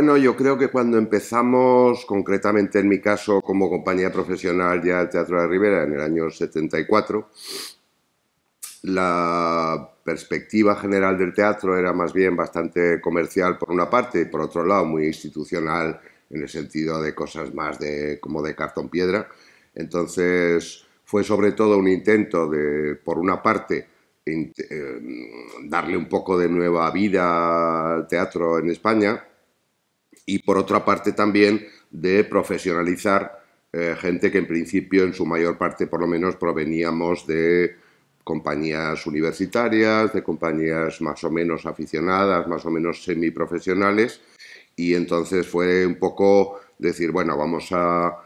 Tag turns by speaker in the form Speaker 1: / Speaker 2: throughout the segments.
Speaker 1: Bueno, yo creo que cuando empezamos, concretamente en mi caso, como compañía profesional ya el Teatro de Rivera en el año 74, la perspectiva general del teatro era más bien bastante comercial por una parte y por otro lado muy institucional en el sentido de cosas más de como de cartón piedra. Entonces fue sobre todo un intento de, por una parte, eh, darle un poco de nueva vida al teatro en España y por otra parte también de profesionalizar eh, gente que en principio, en su mayor parte por lo menos, proveníamos de compañías universitarias, de compañías más o menos aficionadas, más o menos semiprofesionales, y entonces fue un poco decir, bueno, vamos a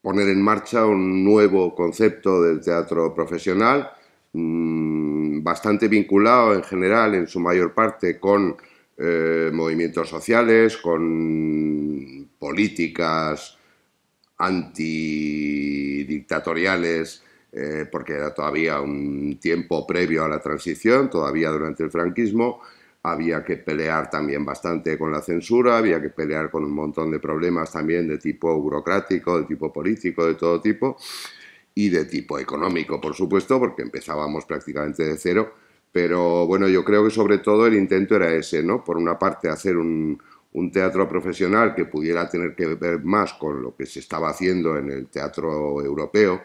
Speaker 1: poner en marcha un nuevo concepto del teatro profesional, mm, bastante vinculado en general, en su mayor parte, con eh, movimientos sociales, con políticas antidictatoriales, eh, porque era todavía un tiempo previo a la transición, todavía durante el franquismo, había que pelear también bastante con la censura, había que pelear con un montón de problemas también de tipo burocrático, de tipo político, de todo tipo, y de tipo económico, por supuesto, porque empezábamos prácticamente de cero pero bueno, yo creo que sobre todo el intento era ese, ¿no? Por una parte, hacer un, teatro profesional que pudiera tener que ver más con lo que se estaba haciendo en el teatro europeo,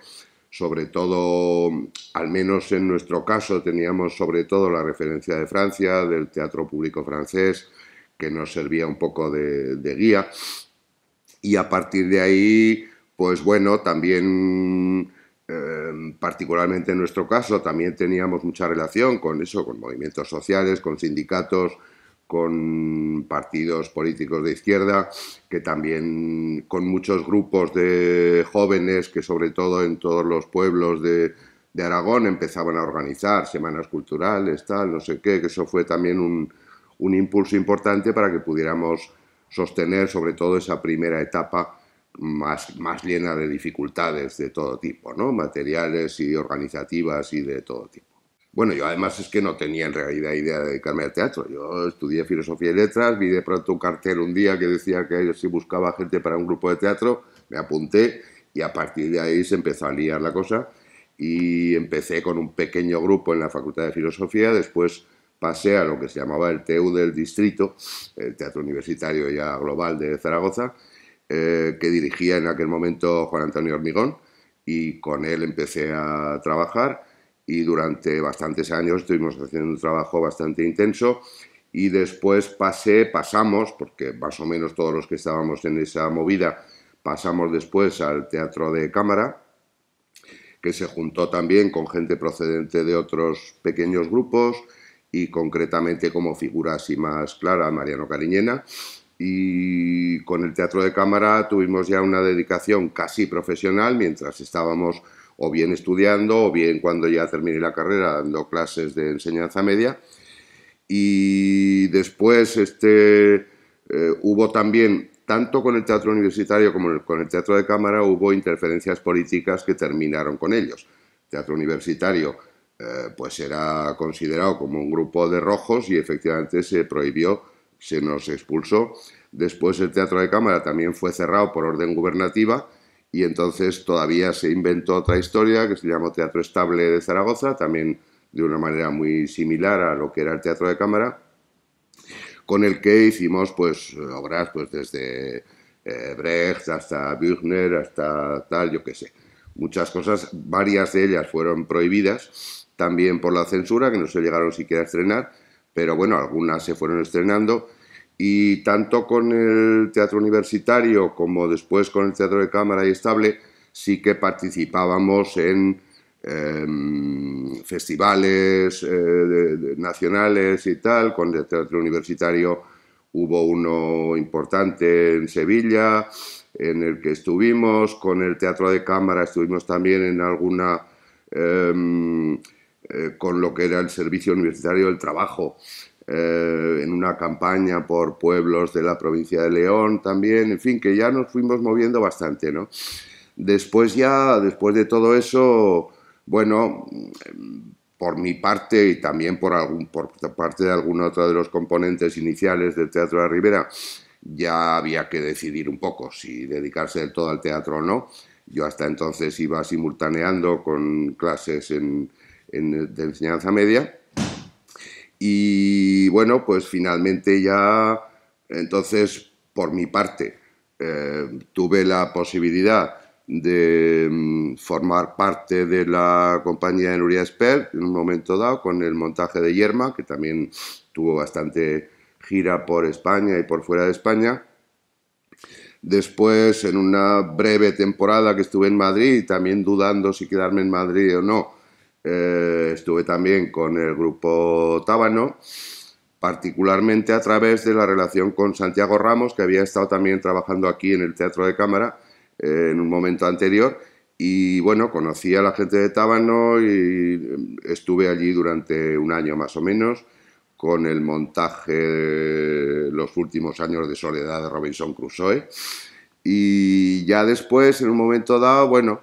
Speaker 1: sobre todo, al menos en nuestro caso, teníamos sobre todo la referencia de Francia, del teatro público francés, que nos servía un poco de, de guía. Y a partir de ahí, pues bueno, también Em, particularmente en nuestro caso, también teníamos mucha relación con eso, con movimientos sociales, con sindicatos, con partidos políticos de izquierda, que también con muchos grupos de jóvenes que sobre todo en todos los pueblos de, Aragón empezaban a organizar semanas culturales, tal, no sé qué, que eso fue también un impulso importante para que pudiéramos sostener sobre todo esa primera etapa más, más llena de dificultades de todo tipo, ¿no? materiales y organizativas y de todo tipo. Bueno, yo además es que no tenía en realidad idea de dedicarme al teatro. Yo estudié filosofía y letras, vi de pronto un cartel un día que decía que si buscaba gente para un grupo de teatro, me apunté y a partir de ahí se empezó a liar la cosa y empecé con un pequeño grupo en la Facultad de Filosofía, después pasé a lo que se llamaba el TU del Distrito, el Teatro Universitario ya Global de Zaragoza, eh, que dirigía en aquel momento Juan Antonio Hormigón y con él empecé a trabajar y durante bastantes años estuvimos haciendo un trabajo bastante intenso y después pasé, pasamos, porque más o menos todos los que estábamos en esa movida pasamos después al teatro de cámara, que se juntó también con gente procedente de otros pequeños grupos y concretamente como figura así más clara, Mariano Cariñena, y con el teatro de cámara tuvimos ya una dedicación casi profesional mientras estábamos o bien estudiando o bien cuando ya terminé la carrera dando clases de enseñanza media. Y después este, eh, hubo también, tanto con el teatro universitario como con el teatro de cámara, hubo interferencias políticas que terminaron con ellos. El teatro universitario eh, pues era considerado como un grupo de rojos y efectivamente se prohibió se nos expulsó. Después el Teatro de Cámara también fue cerrado por orden gubernativa y entonces todavía se inventó otra historia que se llamó Teatro Estable de Zaragoza, también de una manera muy similar a lo que era el Teatro de Cámara, con el que hicimos pues obras pues desde eh, Brecht hasta Büchner, hasta tal, yo qué sé. Muchas cosas, varias de ellas fueron prohibidas también por la censura, que no se llegaron siquiera a estrenar, pero bueno, algunas se fueron estrenando y tanto con el teatro universitario como después con el teatro de cámara y estable, sí que participábamos en em, festivales eh, nacionales y tal. Con el teatro universitario hubo uno importante en Sevilla, en el que estuvimos. Con el teatro de cámara estuvimos también en alguna... Em, eh, con lo que era el Servicio Universitario del Trabajo eh, en una campaña por pueblos de la provincia de León también, en fin, que ya nos fuimos moviendo bastante, ¿no? Después ya, después de todo eso, bueno, mm, por mi parte y también por, por parte de algún otro de los componentes iniciales del Teatro de Ribera, ya había que decidir un poco si dedicarse del todo al teatro o no. Yo hasta entonces iba simultaneando con clases en, en, de enseñanza media y bueno, pues finalmente ya, entonces, por mi parte, eh, tuve la posibilidad de mm, formar parte de la compañía de Nuria en un momento dado con el montaje de Yerma, que también tuvo bastante gira por España y por fuera de España. Después, en una breve temporada que estuve en Madrid, también dudando si quedarme en Madrid o no, eh, estuve también con el grupo Tábano, particularmente a través de la relación con Santiago Ramos, que había estado también trabajando aquí en el Teatro de Cámara eh, en un momento anterior. Y bueno, conocí a la gente de Tábano y eh, estuve allí durante un año más o menos con el montaje de los últimos años de soledad de Robinson Crusoe. Y ya después, en un momento dado, bueno,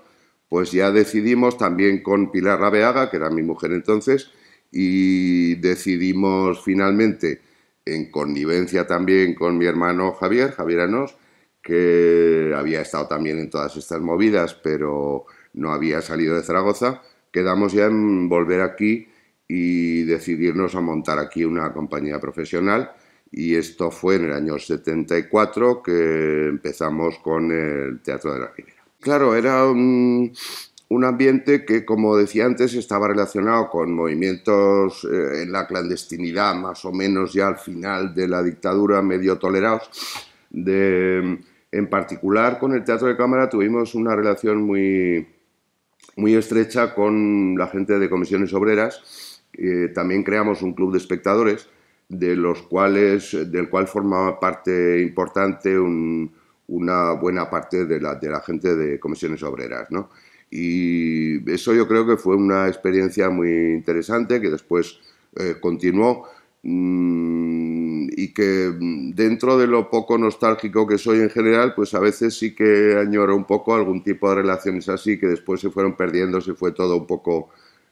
Speaker 1: pues ya decidimos también con Pilar Rabeaga, que era mi mujer entonces, y decidimos finalmente, en connivencia también con mi hermano Javier, Javier Anos, que había estado también en todas estas movidas, pero no había salido de Zaragoza, quedamos ya en volver aquí y decidirnos a montar aquí una compañía profesional. Y esto fue en el año 74 que empezamos con el Teatro de la Claro, era un, ambiente que, como decía antes, estaba relacionado con movimientos eh, en la clandestinidad, más o menos ya al final de la dictadura, medio tolerados. en particular, con el teatro de cámara tuvimos una relación muy, muy estrecha con la gente de comisiones obreras. Eh, también creamos un club de espectadores, de los cuales, del cual formaba parte importante un, una buena parte de la, gente de comisiones obreras, ¿no? Y eso yo creo que fue una experiencia muy interesante que después eh, continuó mm, y que mm, dentro de lo poco nostálgico que soy en general, pues a veces sí que añoro un poco algún tipo de relaciones así que después se fueron perdiendo, se fue todo un poco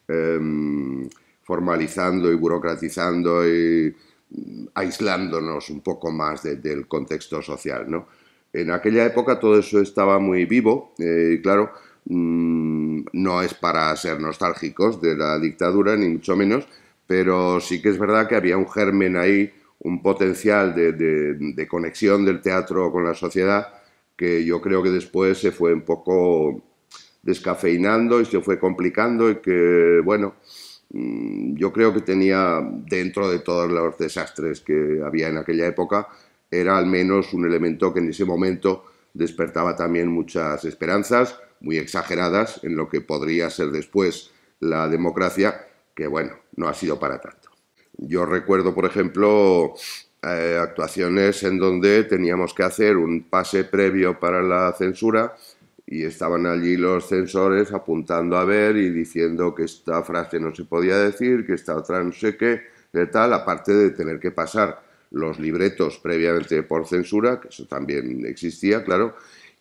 Speaker 1: em, formalizando y burocratizando y mm, aislándonos un poco más del contexto social, ¿no? En aquella época todo eso estaba muy vivo eh, y claro, mm, no es para ser nostálgicos de la dictadura, ni mucho menos, pero sí que es verdad que había un germen ahí, un potencial de conexión del teatro con la sociedad que yo creo que después se fue un poco descafeinando y se fue complicando y que, bueno, mm, yo creo que tenía dentro de todos los desastres que había en aquella época, era al menos un elemento que en ese momento despertaba también muchas esperanzas, muy exageradas, en lo que podría ser después la democracia, que bueno, no ha sido para tanto. Yo recuerdo, por ejemplo, eh, actuaciones en donde teníamos que hacer un pase previo para la censura y estaban allí los censores apuntando a ver y diciendo que esta frase no se podía decir, que esta otra no sé qué, de tal, aparte de tener que pasar los libretos previamente por censura, que eso también existía, claro,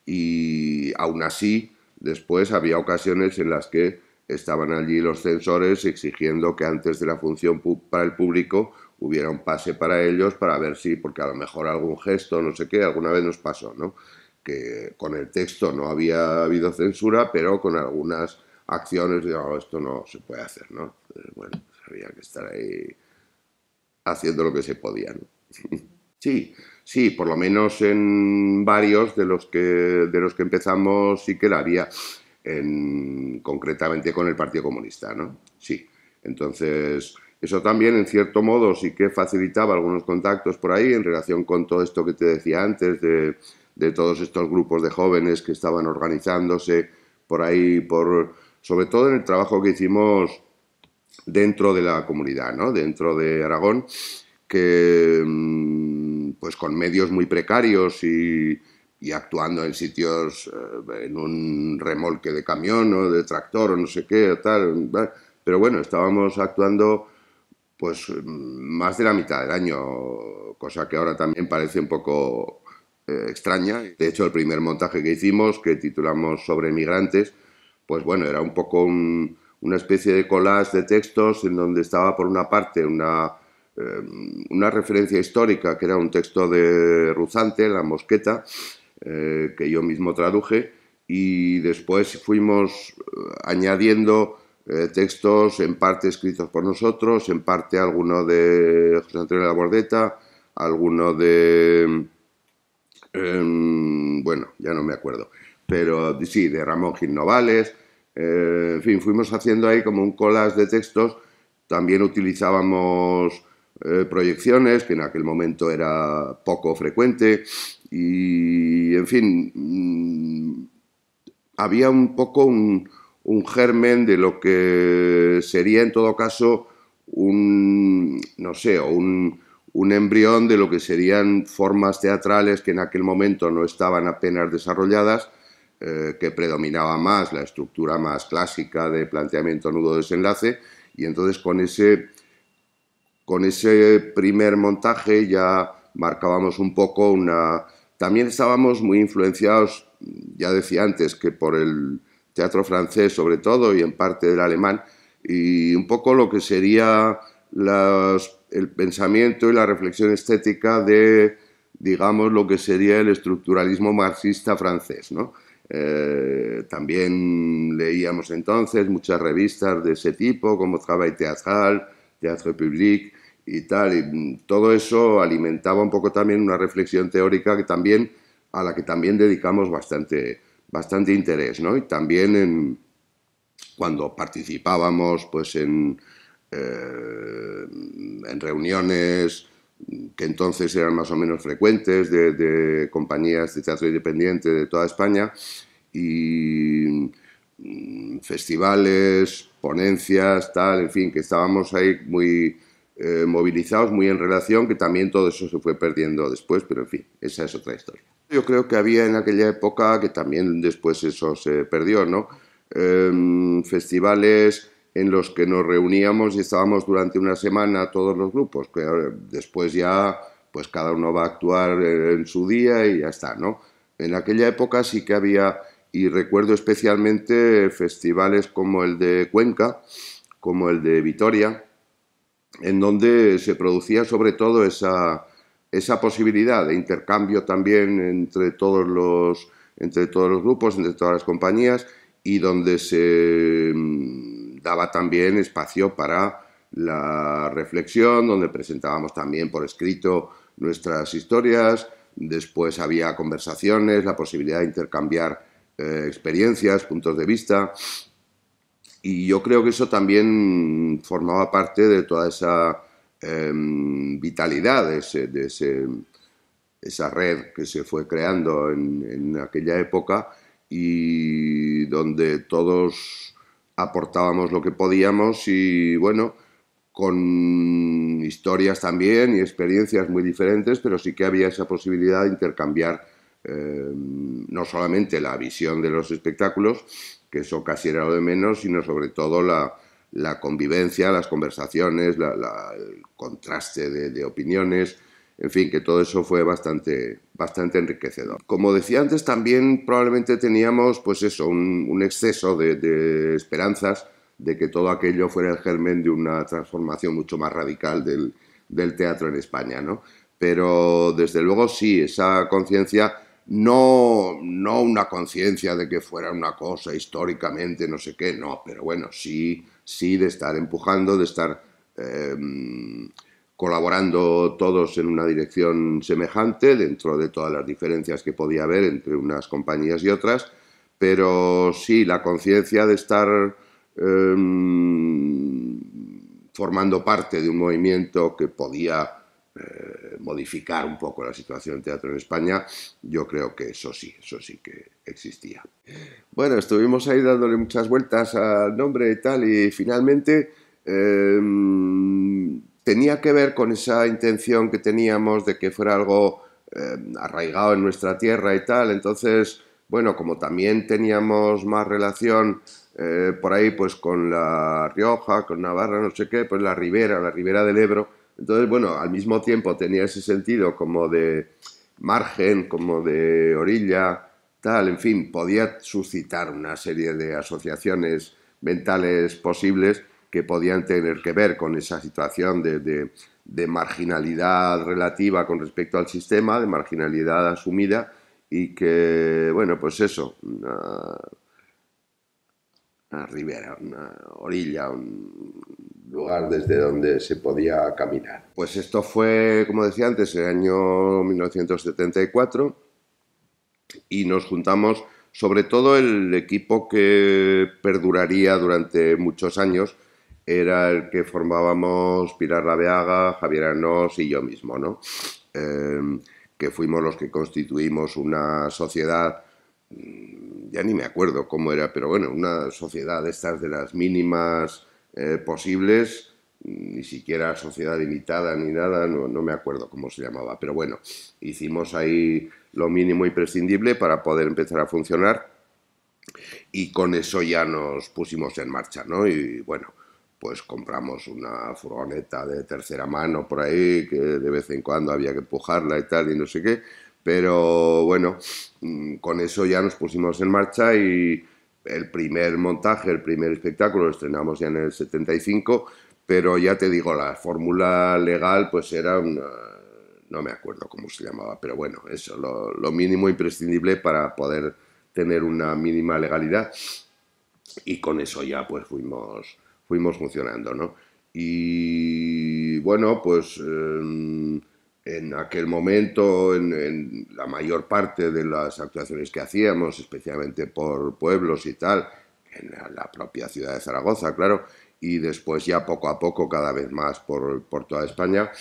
Speaker 1: y aún así después había ocasiones en las que estaban allí los censores exigiendo que antes de la función para el público hubiera un pase para ellos para ver si, porque a lo mejor algún gesto, no sé qué, alguna vez nos pasó, ¿no? Que con el texto no había habido censura, pero con algunas acciones, digamos oh, esto no se puede hacer, ¿no? bueno, había que estar ahí haciendo lo que se podía, ¿no? Sí, sí, por lo menos en varios de los que, de los que empezamos sí que la había, en, concretamente con el Partido Comunista, ¿no? Sí, entonces... Eso también, en cierto modo, sí que facilitaba algunos contactos por ahí en relación con todo esto que te decía antes, de, de todos estos grupos de jóvenes que estaban organizándose por ahí, por, sobre todo en el trabajo que hicimos dentro de la comunidad, ¿no? dentro de Aragón, que mm, pues con medios muy precarios y, actuando en sitios, eh, en un remolque de camión o de tractor o no sé qué, tal, pero bueno, estábamos actuando pues mm, más de la mitad del año, cosa que ahora también parece un poco eh, extraña. De hecho, el primer montaje que hicimos, que titulamos sobre migrantes, pues bueno, era un poco una especie de collage de textos en donde estaba por una parte una Em, una referencia histórica que era un texto de Ruzante, La Mosqueta, eh, que yo mismo traduje, y después fuimos eh, añadiendo eh, textos en parte escritos por nosotros, en parte alguno de José Antonio de la Bordeta, alguno de... Em, bueno, ya no me acuerdo, pero sí, de Ramón Gil en fin, fuimos haciendo ahí como un collage de textos, también utilizábamos eh, proyecciones, que en aquel momento era poco frecuente, y en fin, mm, había un poco un, germen de lo que sería en todo caso un, no sé, un, un embrión de lo que serían formas teatrales que en aquel momento no estaban apenas desarrolladas, eh, que predominaba más la estructura más clásica de planteamiento nudo-desenlace, y entonces con ese con ese primer montaje ya marcábamos un poco una... También estábamos muy influenciados, ya decía antes, que por el teatro francés sobre todo y en parte del alemán, y un poco lo que sería el pensamiento y la reflexión estética de, digamos, lo que sería el estructuralismo marxista francés. Eh, también leíamos entonces muchas revistas de ese tipo, como Travail Teatral, Théâtre Public, y tal. Y mm, todo eso alimentaba un poco también una reflexión teórica que también, a la que también dedicamos bastante, bastante interés, Y también cuando participábamos pues, en, eh, en reuniones que entonces eran más o menos frecuentes de, de compañías de teatro independiente de toda España y mm, festivales, ponencias, tal, en fin, que estábamos ahí muy, eh, movilizados muy en relación, que también todo eso se fue perdiendo después, pero en fin, esa es otra historia. Yo creo que había en aquella época, que también después eso se perdió, ¿no? Em, festivales en los que nos reuníamos y estábamos durante una semana todos los grupos, que después ya pues cada uno va a actuar en su día y ya está, ¿no? En aquella época sí que había, y recuerdo especialmente festivales como el de Cuenca, como el de Vitoria, en donde se producía sobre todo esa, posibilidad de intercambio también entre todos los, entre todos los grupos, entre todas las compañías, y donde se mm, daba también espacio para la reflexión, donde presentábamos también por escrito nuestras historias, después había conversaciones, la posibilidad de intercambiar eh, experiencias, puntos de vista, y yo creo que eso también formaba parte de toda esa em, vitalidad, de, esa red que se fue creando en, aquella época y donde todos aportábamos lo que podíamos y bueno, con historias también y experiencias muy diferentes, pero sí que había esa posibilidad de intercambiar em, no solamente la visión de los espectáculos, que eso casi era lo de menos, sino sobre todo la, convivencia, las conversaciones, el contraste de, opiniones, en fin, que todo eso fue bastante, bastante enriquecedor. Como decía antes, también probablemente teníamos, pues eso, un, exceso de, esperanzas de que todo aquello fuera el germen de una transformación mucho más radical del, del teatro en España, ¿no? Pero desde luego sí, esa conciencia no, no una conciencia de que fuera una cosa históricamente, no sé qué, no, pero bueno, sí, sí de estar empujando, de estar em, colaborando todos en una dirección semejante dentro de todas las diferencias que podía haber entre unas compañías y otras, pero sí la conciencia de estar em, formando parte de un movimiento que podía eh, modificar un poco la situación del teatro en España, yo creo que eso sí, eso sí que existía. Bueno, estuvimos ahí dándole muchas vueltas al nombre y tal, y finalmente em, tenía que ver con esa intención que teníamos de que fuera algo em, arraigado en nuestra tierra y tal, entonces, bueno, como también teníamos más relación eh, por ahí pues con la Rioja, con Navarra, no sé qué, pues la Ribera, la Ribera del Ebro, entonces, bueno, al mismo tiempo tenía ese sentido como de margen, como de orilla, tal, en fin, podía suscitar una serie de asociaciones mentales posibles que podían tener que ver con esa situación de, marginalidad relativa con respecto al sistema, de marginalidad asumida, y que, bueno, pues eso, una ribera, una orilla, un, lugar desde donde se podía caminar. Pues esto fue, como decía antes, el año 1974 y nos juntamos sobre todo el equipo que perduraría durante muchos años era el que formábamos Pilar Laveaga, Javier Arnós y yo mismo, ¿no? Em, que fuimos los que constituimos una sociedad, mm, ya ni me acuerdo cómo era, pero bueno, una sociedad de estas de las mínimas eh, posibles, ni siquiera Sociedad Limitada ni nada, no, no, me acuerdo cómo se llamaba, pero bueno, hicimos ahí lo mínimo imprescindible para poder empezar a funcionar y con eso ya nos pusimos en marcha, ¿no? Y bueno, pues compramos una furgoneta de tercera mano por ahí, que de vez en cuando había que empujarla y tal, y no sé qué, pero bueno, mm, con eso ya nos pusimos en marcha y el primer montaje, el primer espectáculo lo estrenamos ya en el 75, pero ya te digo, la fórmula legal pues era un no me acuerdo cómo se llamaba, pero bueno, eso, lo, mínimo imprescindible para poder tener una mínima legalidad y con eso ya pues fuimos, fuimos funcionando, ¿no? Y bueno, pues... Em, en aquel momento, en, la mayor parte de las actuaciones que hacíamos, especialmente por pueblos y tal, en la, propia ciudad de Zaragoza, claro, y después ya poco a poco, cada vez más por, por toda España,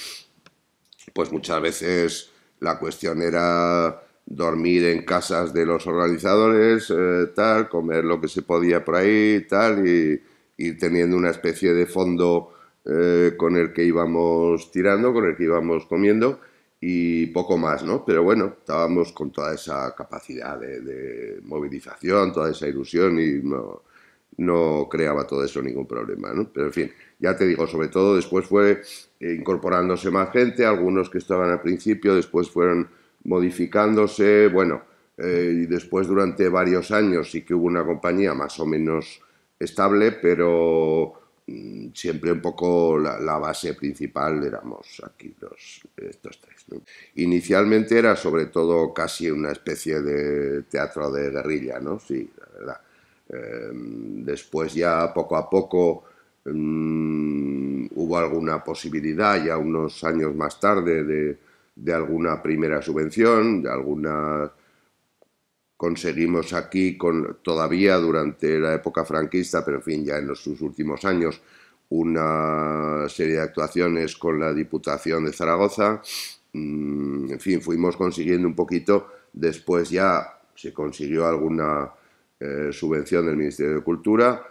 Speaker 1: pues muchas veces la cuestión era dormir en casas de los organizadores, eh, tal, comer lo que se podía por ahí, tal, y ir teniendo una especie de fondo eh, con el que íbamos tirando, con el que íbamos comiendo y poco más, ¿no? Pero bueno, estábamos con toda esa capacidad de, movilización, toda esa ilusión y no, creaba todo eso ningún problema, ¿no? Pero en fin, ya te digo, sobre todo después fue eh, incorporándose más gente, algunos que estaban al principio, después fueron modificándose, bueno, eh, y después durante varios años sí que hubo una compañía más o menos estable, pero Mm, siempre un poco la, base principal éramos aquí los, estos tres. Inicialmente era sobre todo casi una especie de teatro de guerrilla, ¿no? Sí, la verdad. Em, después ya poco a poco mm, hubo alguna posibilidad, ya unos años más tarde, de, alguna primera subvención, de alguna conseguimos aquí con, todavía durante la época franquista, pero en fin, ya en los, sus últimos años, una serie de actuaciones con la Diputación de Zaragoza. Mm, en fin, fuimos consiguiendo un poquito, después ya se consiguió alguna eh, subvención del Ministerio de Cultura,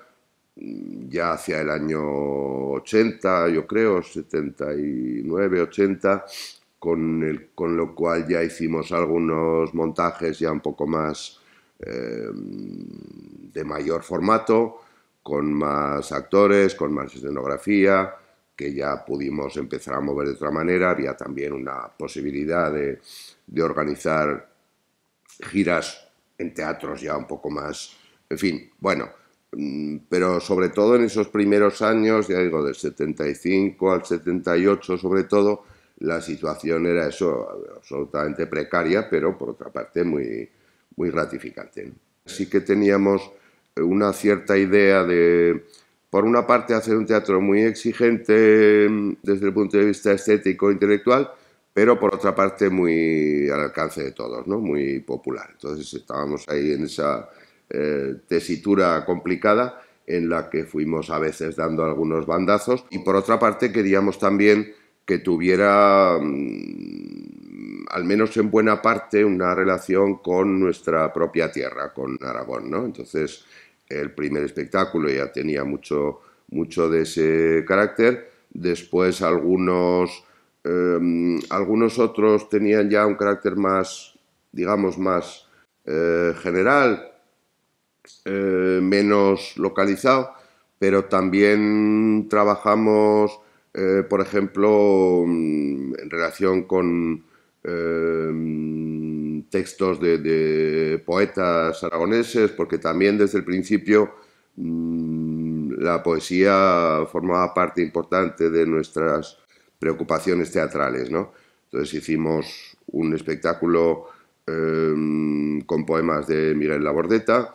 Speaker 1: mm, ya hacia el año 80, yo creo, 79, 80, con, el, con lo cual ya hicimos algunos montajes ya un poco más em, de mayor formato, con más actores, con más escenografía, que ya pudimos empezar a mover de otra manera. Había también una posibilidad de, de organizar giras en teatros ya un poco más, en fin, bueno, mm, pero sobre todo en esos primeros años, ya digo, del 75 al 78 sobre todo, la situación era eso, absolutamente precaria, pero por otra parte muy, muy gratificante. Sí que teníamos una cierta idea de, por una parte, hacer un teatro muy exigente mm, desde el punto de vista estético e intelectual, pero por otra parte muy al alcance de todos, ¿no? muy popular. Entonces estábamos ahí en esa eh, tesitura complicada en la que fuimos a veces dando algunos bandazos y por otra parte queríamos también que tuviera mm, al menos en buena parte una relación con nuestra propia tierra, con Aragón, ¿no? Entonces, el primer espectáculo ya tenía mucho, mucho de ese carácter. Después algunos, em, algunos otros tenían ya un carácter más, digamos, más eh, general, eh, menos localizado, pero también trabajamos eh, por ejemplo, mm, en relación con em, textos de, poetas aragoneses, porque también desde el principio mm, la poesía formaba parte importante de nuestras preocupaciones teatrales. Entonces hicimos un espectáculo em, con poemas de Miguel Labordeta,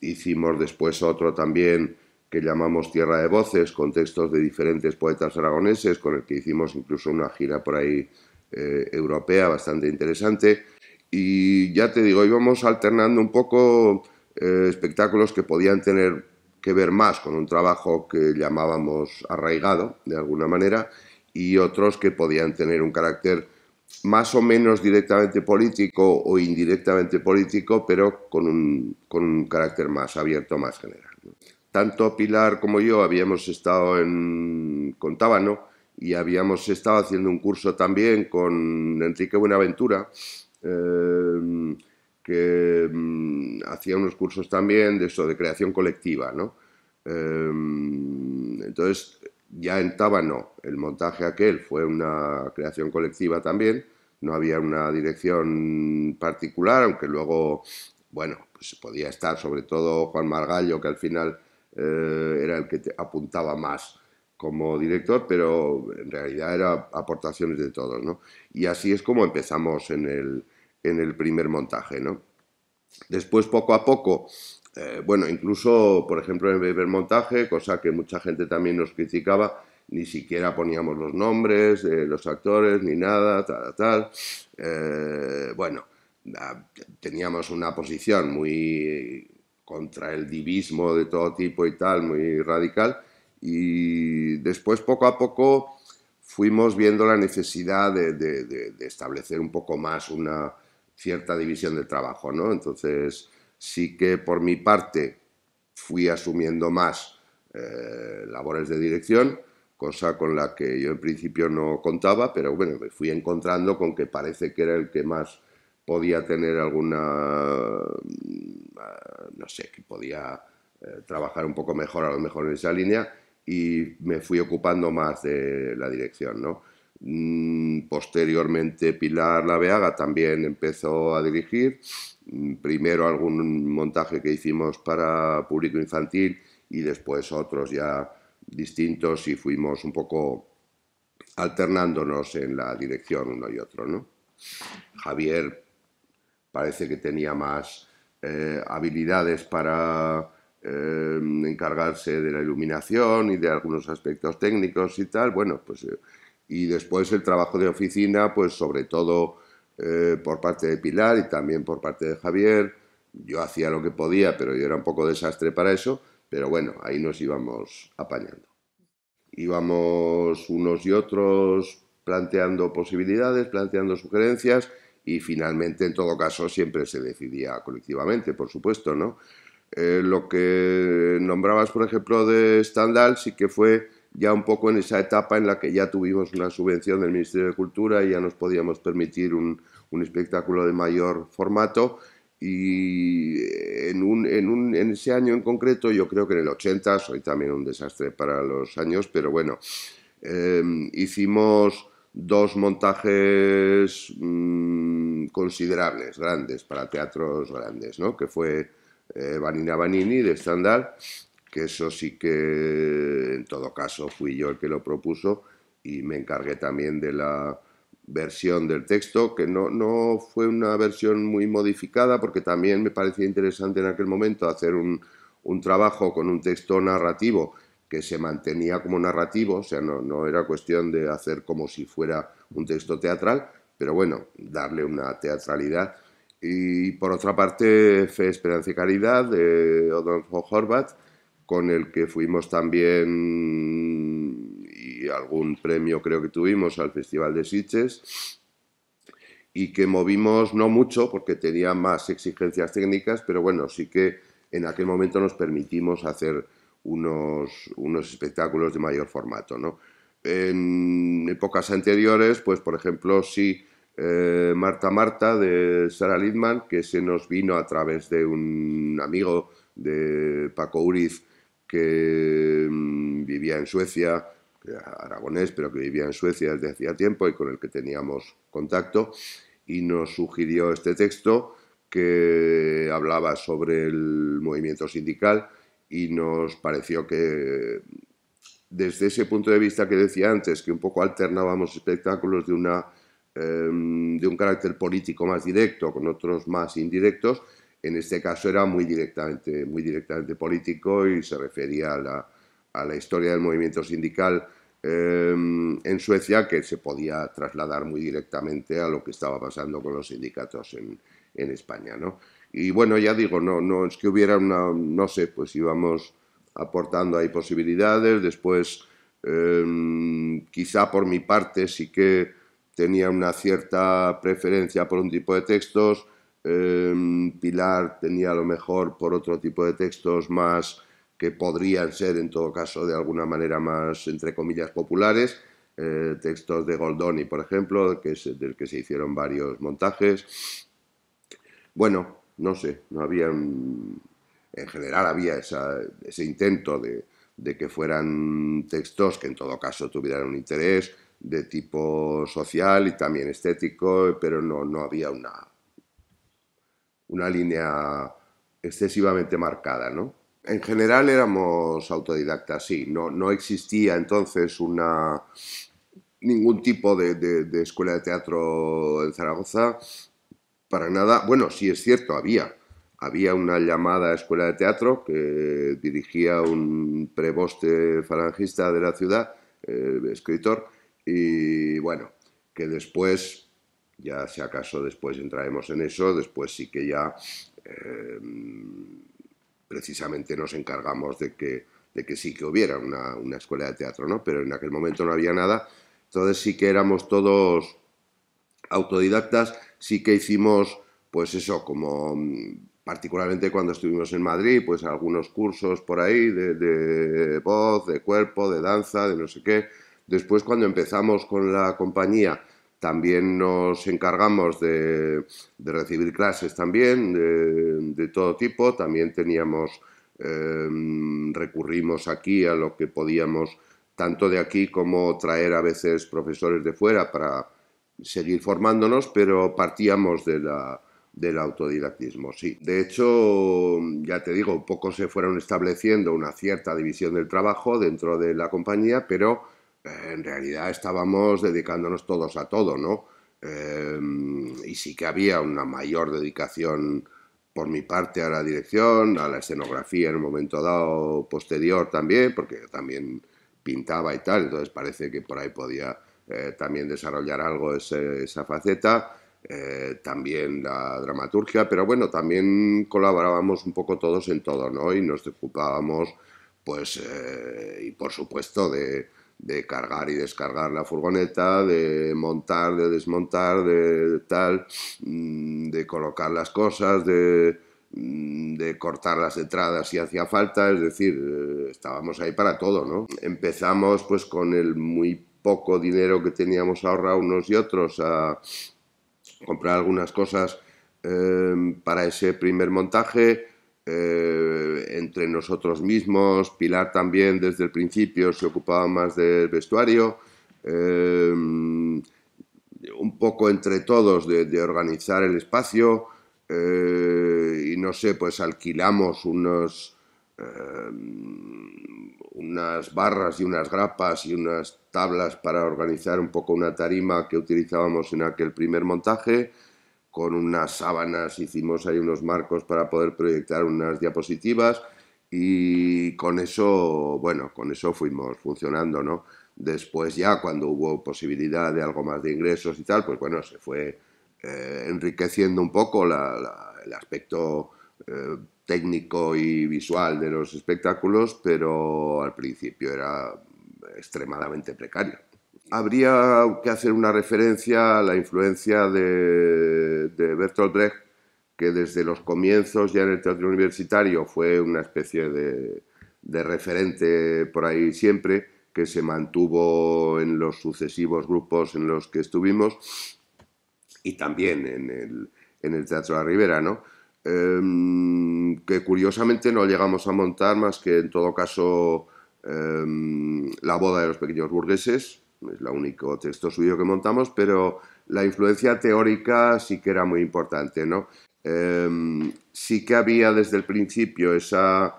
Speaker 1: hicimos después otro también llamamos Tierra de Voces, con textos de diferentes poetas aragoneses, con el que hicimos incluso una gira por ahí eh, europea bastante interesante. Y ya te digo, íbamos alternando un poco eh, espectáculos que podían tener que ver más con un trabajo que llamábamos arraigado, de alguna manera, y otros que podían tener un carácter más o menos directamente político o indirectamente político, pero con un carácter más abierto, más general tanto Pilar como yo habíamos estado en Tábano y habíamos estado haciendo un curso también con Enrique Buenaventura, eh, que mm, hacía unos cursos también de eso, de creación colectiva, ¿no? Eh, entonces, ya en Tábano, el montaje aquel fue una creación colectiva también, no había una dirección particular, aunque luego, bueno, pues podía estar sobre todo Juan Margallo, que al final eh, era el que apuntaba más como director, pero en realidad era aportaciones de todos, ¿no? Y así es como empezamos en el, en el primer montaje, ¿no? Después, poco a poco, eh, bueno, incluso, por ejemplo, en el primer montaje, cosa que mucha gente también nos criticaba, ni siquiera poníamos los nombres de los actores, ni nada, tal, tal. Eh, bueno, ah, teníamos una posición muy contra el divismo de todo tipo y tal, muy radical. Y después, poco a poco, fuimos viendo la necesidad de, establecer un poco más una cierta división de trabajo, ¿no? Entonces, sí que por mi parte fui asumiendo más eh, labores de dirección, cosa con la que yo en principio no contaba, pero bueno, me fui encontrando con que parece que era el que más podía tener alguna, mm, no sé, que podía eh, trabajar un poco mejor a lo mejor en esa línea y me fui ocupando más de la dirección, ¿no? Mm, posteriormente Pilar Laveaga también empezó a dirigir, mm, primero algún montaje que hicimos para público infantil y después otros ya distintos y fuimos un poco alternándonos en la dirección uno y otro, ¿no? Javier parece que tenía más eh, habilidades para eh, encargarse de la iluminación y de algunos aspectos técnicos y tal. Bueno, pues eh, y después el trabajo de oficina, pues sobre todo por parte de Pilar y también por parte de Javier. Yo hacía lo que podía, pero yo era un poco desastre para eso. Pero bueno, ahí nos íbamos apañando. Íbamos unos y otros planteando posibilidades, planteando sugerencias y finalmente, en todo caso, siempre se decidía colectivamente, por supuesto, ¿no? Eh, lo que nombrabas, por ejemplo, de Standal sí que fue ya un poco en esa etapa en la que ya tuvimos una subvención del Ministerio de Cultura y ya nos podíamos permitir un, un espectáculo de mayor formato. Y en, un, en, un, en, ese año en concreto, yo creo que en el 80, soy también un desastre para los años, pero bueno, eh, hicimos dos montajes mm, considerables, grandes, para teatros grandes, ¿no? que fue eh, Vanina Vanini de estándar que eso sí que en todo caso fui yo el que lo propuso y me encargué también de la versión del texto, que no, fue una versión muy modificada, porque también me parecía interesante en aquel momento hacer un trabajo con un texto narrativo que se mantenía como narrativo, o sea, no, no era cuestión de hacer como si fuera un texto teatral, pero bueno, darle una teatralidad. Y por otra parte, Fe, Esperanza y Caridad de Odonfo Horvath, con el que fuimos también y algún premio creo que tuvimos al Festival de Sitges y que movimos no mucho porque tenía más exigencias técnicas, pero bueno, sí que en aquel momento nos permitimos hacer unos, espectáculos de mayor formato. En épocas anteriores, pues por ejemplo, sí, eh, Marta Marta de Sara Lidman, que se nos vino a través de un amigo de Paco Uriz que mm, vivía en Suecia, aragonés, pero que vivía en Suecia desde hacía tiempo y con el que teníamos contacto, y nos sugirió este texto que hablaba sobre el movimiento sindical y nos pareció que desde ese punto de vista que decía antes, que un poco alternábamos espectáculos em, de, un carácter político más directo con otros más indirectos, en este caso era muy directamente, muy directamente político y se refería a la, historia del movimiento sindical em, en Suecia que se podía trasladar muy directamente a lo que estaba pasando con los sindicatos en, en España. ¿no? Y bueno, ya digo, no, no es que hubiera una, no sé, pues íbamos aportando ahí posibilidades. Después, em, quizá por mi parte sí que tenía una cierta preferencia por un tipo de textos. Em, Pilar tenía a lo mejor por otro tipo de textos más que podrían ser en todo caso de alguna manera más entre comillas populares. Eh, textos de Goldoni, por ejemplo, que es, del que se hicieron varios montajes. Bueno, no sé, no había, en general había ese intento de, que fueran textos que en todo caso tuvieran un interés de tipo social y también estético, pero no, había una, una línea excesivamente marcada, En general éramos autodidactas, sí, no, existía entonces una, ningún tipo de escuela de teatro en Zaragoza, para nada, bueno, sí es cierto, había, había una llamada escuela de teatro que dirigía un preboste falangista de la ciudad, eh, escritor, y bueno, que después, ya si acaso después entraremos en eso, después sí que ya em, precisamente nos encargamos de que, de que sí que hubiera una, una escuela de teatro, ¿no? Pero en aquel momento no había nada, entonces sí que éramos todos autodidactas sí que hicimos, pues eso, como mm, particularmente cuando estuvimos en Madrid, pues algunos cursos por ahí de, voz, de cuerpo, de danza, de no sé qué. Después cuando empezamos con la compañía, también nos encargamos de, recibir clases también de, todo tipo. También teníamos, em, recurrimos aquí a lo que podíamos, tanto de aquí como traer a veces profesores de fuera para, seguir formándonos, pero partíamos de la, del autodidactismo, sí. De hecho, ya te digo, poco se fueron estableciendo una cierta división del trabajo dentro de la compañía, pero eh, en realidad estábamos dedicándonos todos a todo, ¿no? Eh, y sí que había una mayor dedicación por mi parte a la dirección, a la escenografía en un momento dado posterior también, porque yo también pintaba y tal, entonces parece que por ahí podía eh, también desarrollar algo esa faceta, eh, también la dramaturgia, pero bueno, también colaborábamos un poco todos en todo, ¿no? Y nos ocupábamos, pues, eh, y por supuesto, de, cargar y descargar la furgoneta, de montar, de desmontar, de, tal, mm, de colocar las cosas, de mm, de cortar las entradas si hacía falta, es decir, estábamos ahí para todo, ¿no? Empezamos pues con el muy poco dinero que teníamos ahorrado unos y otros a comprar algunas cosas em, para ese primer montaje. Eh, entre nosotros mismos, Pilar también desde el principio se ocupaba más del vestuario, em, un poco entre todos de organizar el espacio eh, y no sé, pues alquilamos unos, em, unas barras y unas grapas y unas tablas para organizar un poco una tarima que utilizábamos en aquel primer montaje. Con unas sábanas hicimos ahí unos marcos para poder proyectar unas diapositivas y con eso, bueno, con eso fuimos funcionando, ¿no? Después ya cuando hubo posibilidad de algo más de ingresos y tal, pues bueno, se fue eh, enriqueciendo un poco la, el aspecto eh, técnico y visual de los espectáculos, pero al principio era extremadamente precario. Habría que hacer una referencia a la influencia de, de Bertolt Brecht, que desde los comienzos ya en el teatro universitario fue una especie de, referente por ahí siempre, que se mantuvo en los sucesivos grupos en los que estuvimos y también en el, Teatro de la Ribera, ¿no? Em, que curiosamente no llegamos a montar más que en todo caso em, La boda de los pequeños burgueses, es el único texto suyo que montamos, pero la influencia teórica sí que era muy importante, ¿no? Em, sí que había desde el principio esa,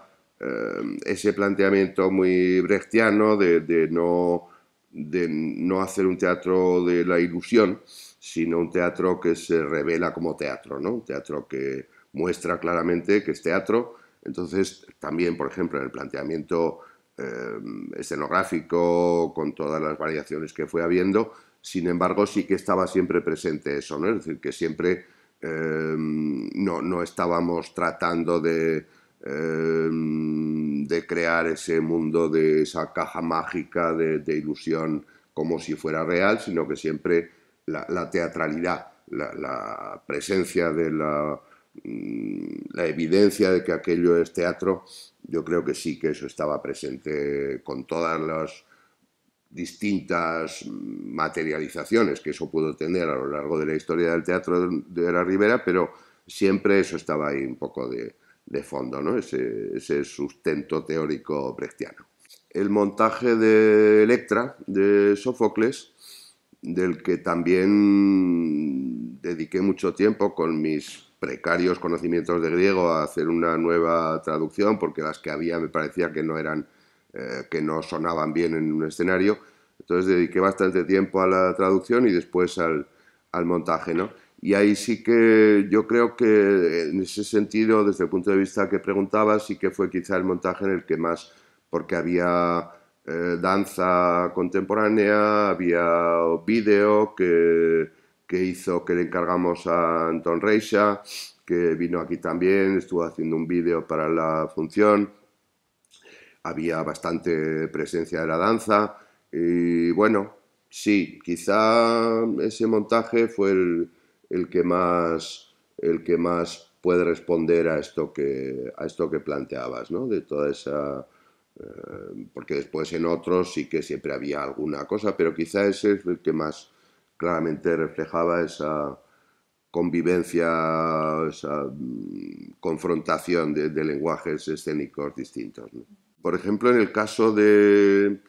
Speaker 1: ese planteamiento muy brechtiano de, no, de no hacer un teatro de la ilusión, sino un teatro que se revela como teatro, ¿no? Un teatro que, muestra claramente que es teatro. Entonces, también, por ejemplo, en el planteamiento eh, escenográfico, con todas las variaciones que fue habiendo, sin embargo, sí que estaba siempre presente eso, ¿no? Es decir, que siempre eh, no, no, estábamos tratando de, eh, de, crear ese mundo de esa caja mágica de, ilusión como si fuera real, sino que siempre la, teatralidad, la presencia de la Mm, la evidencia de que aquello es teatro, yo creo que sí que eso estaba presente con todas las distintas materializaciones que eso pudo tener a lo largo de la historia del teatro de la Ribera, pero siempre eso estaba ahí un poco de, fondo, ¿no? ese, ese sustento teórico brechtiano. El montaje de Electra, de Sófocles, del que también dediqué mucho tiempo con mis precarios conocimientos de griego a hacer una nueva traducción, porque las que había me parecía que no eran, eh, que no sonaban bien en un escenario. Entonces dediqué bastante tiempo a la traducción y después al, montaje, ¿no? Y ahí sí que yo creo que en ese sentido, desde el punto de vista que preguntaba, sí que fue quizá el montaje en el que más, porque había eh, danza contemporánea, había vídeo que que hizo, que le encargamos a Anton Reisha, que vino aquí también, estuvo haciendo un vídeo para la función. Había bastante presencia de la danza y bueno, sí, quizá ese montaje fue el, que más el que más puede responder a esto que a esto que planteabas, ¿no? De toda esa eh, porque después en otros sí que siempre había alguna cosa, pero quizá ese es el que más claramente reflejaba esa convivencia, esa mm, confrontación de, lenguajes escénicos distintos. Por ejemplo, en el caso de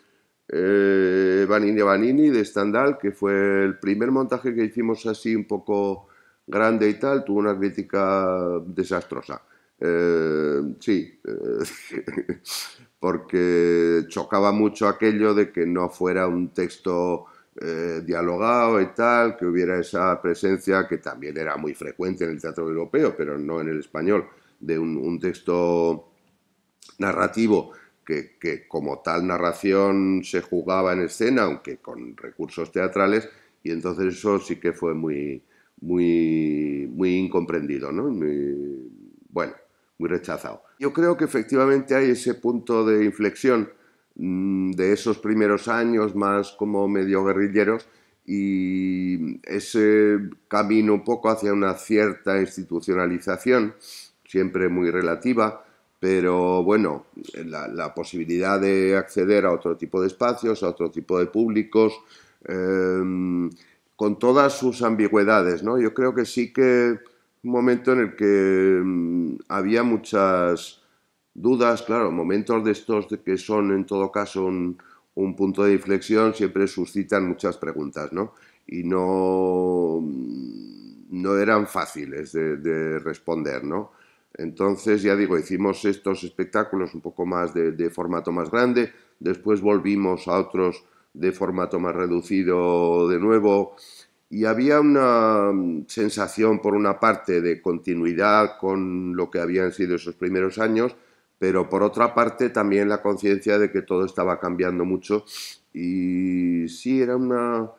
Speaker 1: eh, Vanini Vanini de Standal, que fue el primer montaje que hicimos así un poco grande y tal, tuvo una crítica desastrosa. Eh, sí, eh, porque chocaba mucho aquello de que no fuera un texto eh, dialogado y tal, que hubiera esa presencia que también era muy frecuente en el teatro europeo, pero no en el español, de un, texto narrativo que, como tal narración se jugaba en escena, aunque con recursos teatrales, y entonces eso sí que fue muy, muy, muy incomprendido, ¿no? bueno, muy rechazado. Yo creo que efectivamente hay ese punto de inflexión Mm, de esos primeros años más como medio guerrilleros y ese camino un poco hacia una cierta institucionalización, siempre muy relativa, pero bueno, la, posibilidad de acceder a otro tipo de espacios, a otro tipo de públicos, em, con todas sus ambigüedades, ¿no? Yo creo que sí que un momento en el que mm, había muchas dudas, claro, momentos de estos que son en todo caso un, punto de inflexión siempre suscitan muchas preguntas, ¿no? Y no, mm, no eran fáciles de, responder, ¿no? Entonces, ya digo, hicimos estos espectáculos un poco más de, formato más grande, después volvimos a otros de formato más reducido de nuevo, y había una mm, sensación, por una parte, de continuidad con lo que habían sido esos primeros años, pero por otra parte también la conciencia de que todo estaba cambiando mucho y sí era una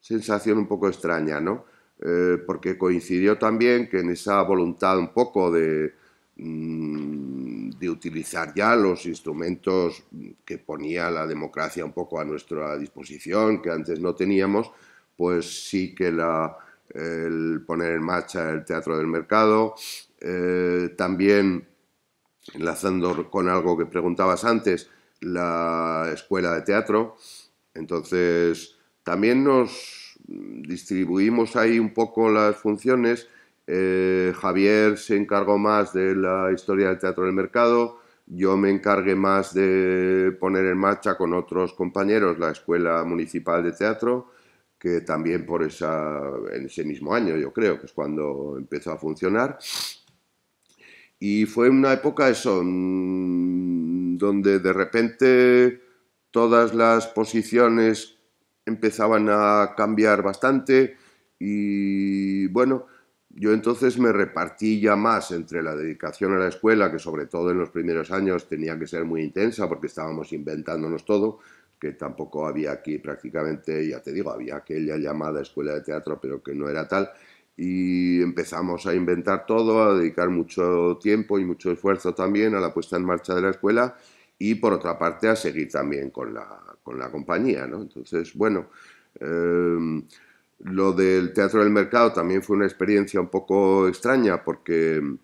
Speaker 1: sensación un poco extraña, ¿no? Eh, porque coincidió también que en esa voluntad un poco de, mm, de utilizar ya los instrumentos que ponía la democracia un poco a nuestra disposición, que antes no teníamos, pues sí que la, el poner en marcha el teatro del mercado, eh, también enlazando con algo que preguntabas antes, la escuela de teatro. Entonces, también nos distribuimos ahí un poco las funciones. Eh, Javier se encargó más de la historia del teatro del mercado, yo me encargué más de poner en marcha con otros compañeros la escuela municipal de teatro, que también por esa, en ese mismo año yo creo que es cuando empezó a funcionar. Y fue una época eso, mm, donde de repente todas las posiciones empezaban a cambiar bastante y bueno, yo entonces me repartí ya más entre la dedicación a la escuela, que sobre todo en los primeros años tenía que ser muy intensa porque estábamos inventándonos todo, que tampoco había aquí prácticamente, ya te digo, había aquella llamada escuela de teatro, pero que no era tal, y empezamos a inventar todo, a dedicar mucho tiempo y mucho esfuerzo también a la puesta en marcha de la escuela y por otra parte a seguir también con la, compañía. ¿no? Entonces, bueno, em, lo del teatro del mercado también fue una experiencia un poco extraña porque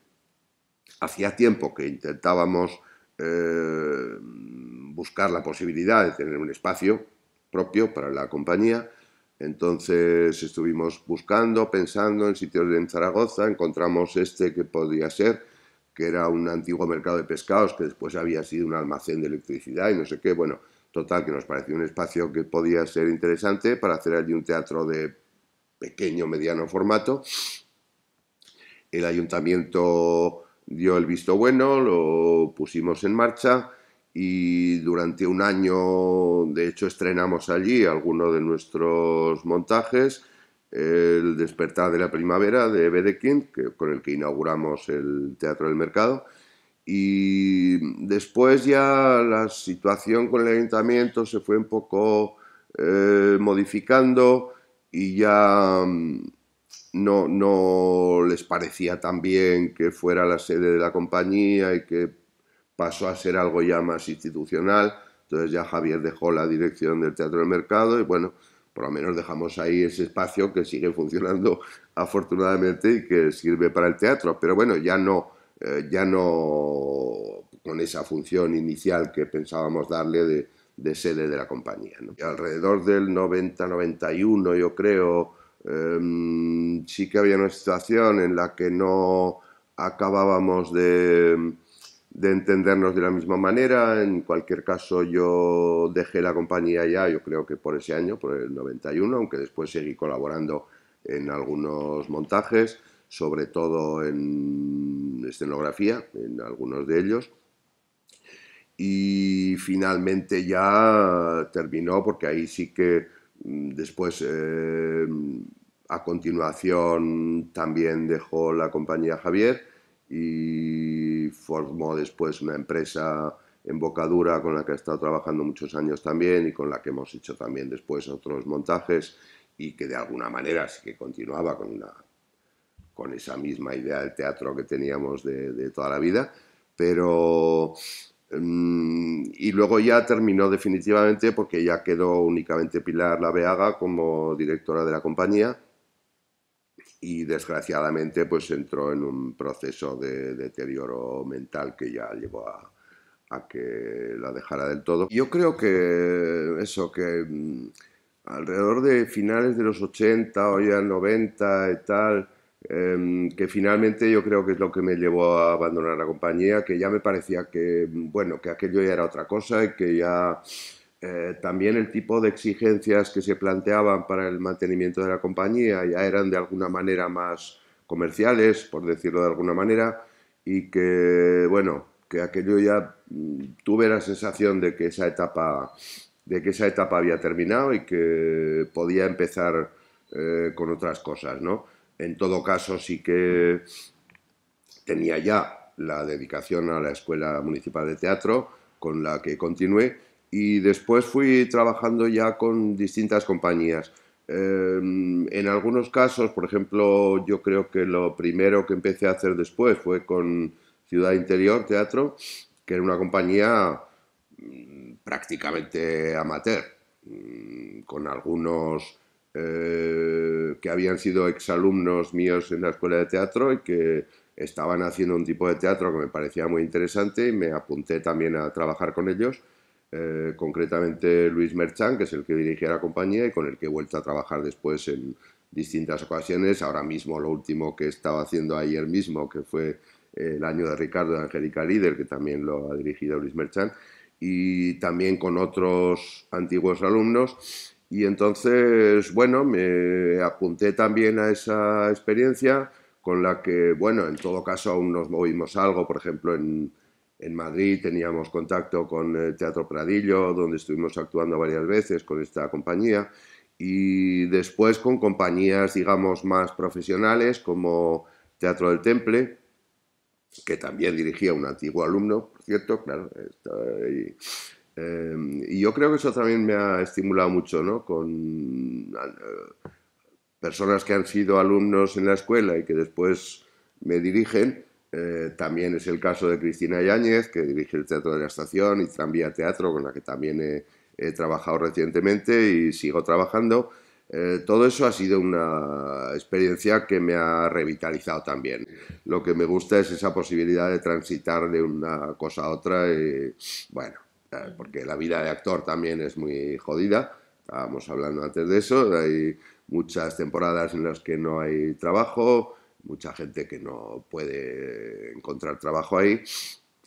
Speaker 1: hacía tiempo que intentábamos em, buscar la posibilidad de tener un espacio propio para la compañía entonces estuvimos buscando, pensando en sitios en Zaragoza, encontramos este que podía ser, que era un antiguo mercado de pescados que después había sido un almacén de electricidad y no sé qué. Bueno, total, que nos pareció un espacio que podía ser interesante para hacer allí un teatro de pequeño, mediano formato. El ayuntamiento dio el visto bueno, lo pusimos en marcha y durante un año, de hecho, estrenamos allí algunos de nuestros montajes, El despertar de la primavera de que con el que inauguramos el Teatro del Mercado. Y después ya la situación con el ayuntamiento se fue un poco eh, modificando y ya mm, no, no les parecía tan bien que fuera la sede de la compañía y que pasó a ser algo ya más institucional, entonces ya Javier dejó la dirección del Teatro del Mercado y bueno, por lo menos dejamos ahí ese espacio que sigue funcionando afortunadamente y que sirve para el teatro, pero bueno, ya no, eh, ya no con esa función inicial que pensábamos darle de, sede de la compañía. alrededor del 90-91, yo creo, em, sí que había una situación en la que no acabábamos de de entendernos de la misma manera. En cualquier caso, yo dejé la compañía ya, yo creo que por ese año, por el 91, aunque después seguí colaborando en algunos montajes, sobre todo en escenografía, en algunos de ellos. Y finalmente ya terminó, porque ahí sí que mm, después, eh, a continuación, también dejó la compañía Javier y formó después una empresa en Bocadura con la que ha estado trabajando muchos años también y con la que hemos hecho también después otros montajes y que de alguna manera sí que continuaba con, con esa misma idea del teatro que teníamos de, toda la vida, pero... Mm, y luego ya terminó definitivamente porque ya quedó únicamente Pilar Laveaga como directora de la compañía y desgraciadamente pues entró en un proceso de deterioro mental que ya llevó a, a que la dejara del todo. Yo creo que eso, que mm, alrededor de finales de los 80 o ya 90 y tal, em, que finalmente yo creo que es lo que me llevó a abandonar la compañía, que ya me parecía que, mm, bueno, que aquello ya era otra cosa y que ya eh, también el tipo de exigencias que se planteaban para el mantenimiento de la compañía ya eran de alguna manera más comerciales, por decirlo de alguna manera, y que, bueno, que aquello ya mm, tuve la sensación de que esa etapa, de que esa etapa había terminado y que podía empezar eh, con otras cosas, ¿no? En todo caso, sí que tenía ya la dedicación a la Escuela Municipal de Teatro, con la que continué, y después fui trabajando ya con distintas compañías. Em, en algunos casos, por ejemplo, yo creo que lo primero que empecé a hacer después fue con Ciudad Interior Teatro, que era una compañía mm, prácticamente amateur, mm, con algunos eh, que habían sido exalumnos míos en la escuela de teatro y que estaban haciendo un tipo de teatro que me parecía muy interesante y me apunté también a trabajar con ellos eh, concretamente Luis Merchán, que es el que dirige la compañía y con el que he vuelto a trabajar después en distintas ocasiones. Ahora mismo, lo último que estaba haciendo ayer mismo, que fue eh, el año de Ricardo de Angélica Líder, que también lo ha dirigido Luis Merchán, y también con otros antiguos alumnos. Y entonces, bueno, me apunté también a esa experiencia con la que, bueno, en todo caso aún nos movimos algo, por ejemplo, en, en Madrid teníamos contacto con el eh, Teatro Pradillo, donde estuvimos actuando varias veces con esta compañía, y después con compañías, digamos, más profesionales como Teatro del Temple, que también dirigía un antiguo alumno, por cierto, claro. Em, y yo creo que eso también me ha estimulado mucho, Con eh, personas que han sido alumnos en la escuela y que después me dirigen, eh, también es el caso de Cristina Yáñez, que dirige el Teatro de la Estación y Tranvía Teatro, con la que también he, trabajado recientemente y sigo trabajando. Eh, todo eso ha sido una experiencia que me ha revitalizado también. Lo que me gusta es esa posibilidad de transitar de una cosa a otra, bueno, eh, porque la vida de actor también es muy jodida, estábamos hablando antes de eso, hay muchas temporadas en las que no hay trabajo, mucha gente que no puede encontrar trabajo ahí.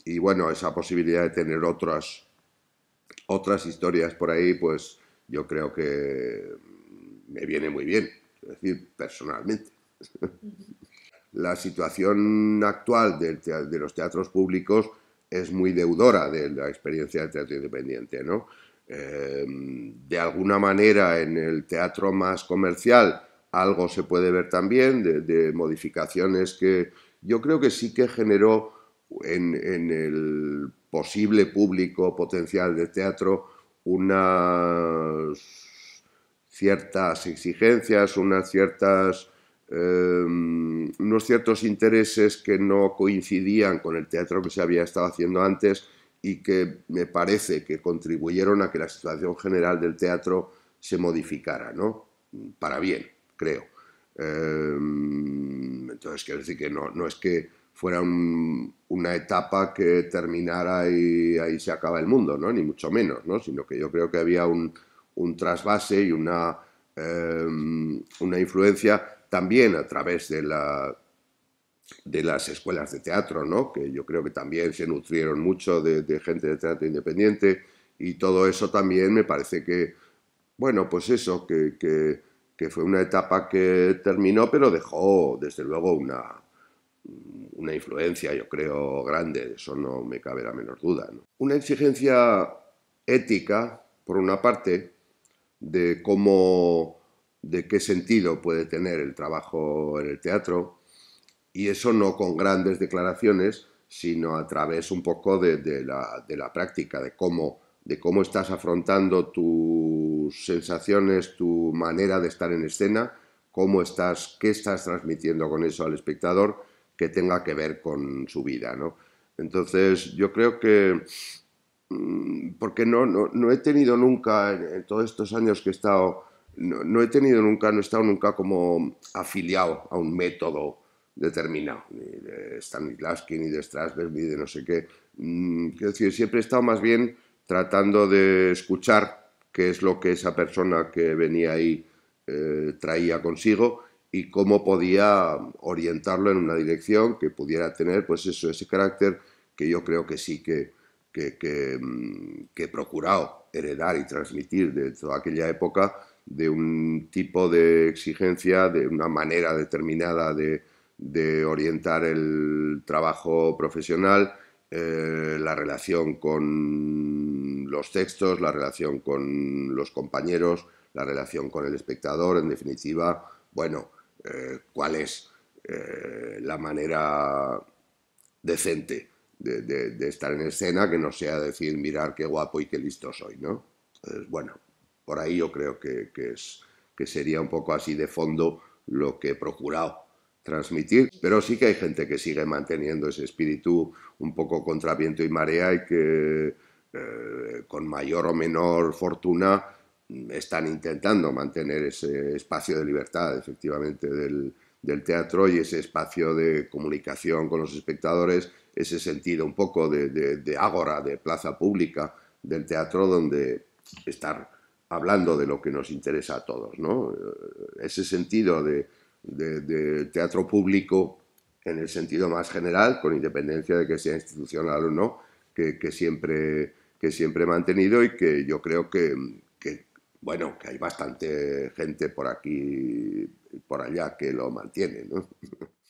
Speaker 1: Y bueno, esa posibilidad de tener otras, otras historias por ahí, pues yo creo que me viene muy bien, es decir, personalmente. La situación actual de los teatros públicos es muy deudora de la experiencia del teatro independiente, em, de alguna manera en el teatro más comercial algo se puede ver también de, modificaciones que yo creo que sí que generó en, el posible público potencial de teatro unas ciertas exigencias, em, unos ciertos intereses que no coincidían con el teatro que se había estado haciendo antes y que me parece que contribuyeron a que la situación general del teatro se modificara, ¿no? Para bien creo. Em, entonces, quiero decir que no, no es que fuera una etapa que terminara y ahí se acaba el mundo, ¿no? ni mucho menos, sino que yo creo que había un, trasvase y una, em, una influencia también a través de, la, de las escuelas de teatro, ¿no? que yo creo que también se nutrieron mucho de, gente de teatro independiente y todo eso también me parece que, bueno, pues eso, que que fue una etapa que terminó, pero dejó desde luego una, una influencia, yo creo, grande, eso no me cabe la menor duda. Una exigencia ética, por una parte, de cómo, de qué sentido puede tener el trabajo en el teatro, y eso no con grandes declaraciones, sino a través un poco de, la, de la, práctica, de cómo, de cómo estás afrontando tu sensaciones, tu manera de estar en escena, cómo estás, qué estás transmitiendo con eso al espectador que tenga que ver con su vida, ¿no? Entonces, yo creo que mm, porque no, no, he tenido nunca, en, todos estos años que he estado, no, he tenido nunca, no he estado nunca como afiliado a un método determinado, ni de Stanislavski, ni de Strasberg, ni de no sé qué. Mm, quiero decir, siempre he estado más bien tratando de escuchar qué es lo que esa persona que venía ahí eh, traía consigo y cómo podía orientarlo en una dirección que pudiera tener pues eso, ese carácter que yo creo que sí que, que, mm, he procurado heredar y transmitir de toda aquella época de un tipo de exigencia, de una manera determinada de orientar el trabajo profesional, eh, la relación con los textos, la relación con los compañeros, la relación con el espectador, en definitiva, bueno, eh, cuál es eh, la manera decente de, estar en escena que no sea decir mirar qué guapo y qué listo soy, ¿no? Entonces, bueno, por ahí yo creo que sería un poco así de fondo lo que he procurado transmitir, pero sí que hay gente que sigue manteniendo ese espíritu un poco contra viento y marea y que eh, con mayor o menor fortuna están intentando mantener ese espacio de libertad, efectivamente, del, teatro y ese espacio de comunicación con los espectadores, ese sentido un poco de, de, de ágora, de plaza pública del teatro donde estar hablando de lo que nos interesa a todos, ¿no? Ese sentido de, de, teatro público en el sentido más general, con independencia de que sea institucional o no, que, siempre, que siempre he mantenido y que yo creo que, bueno, que hay bastante gente por aquí y por allá que lo mantiene, ¿no?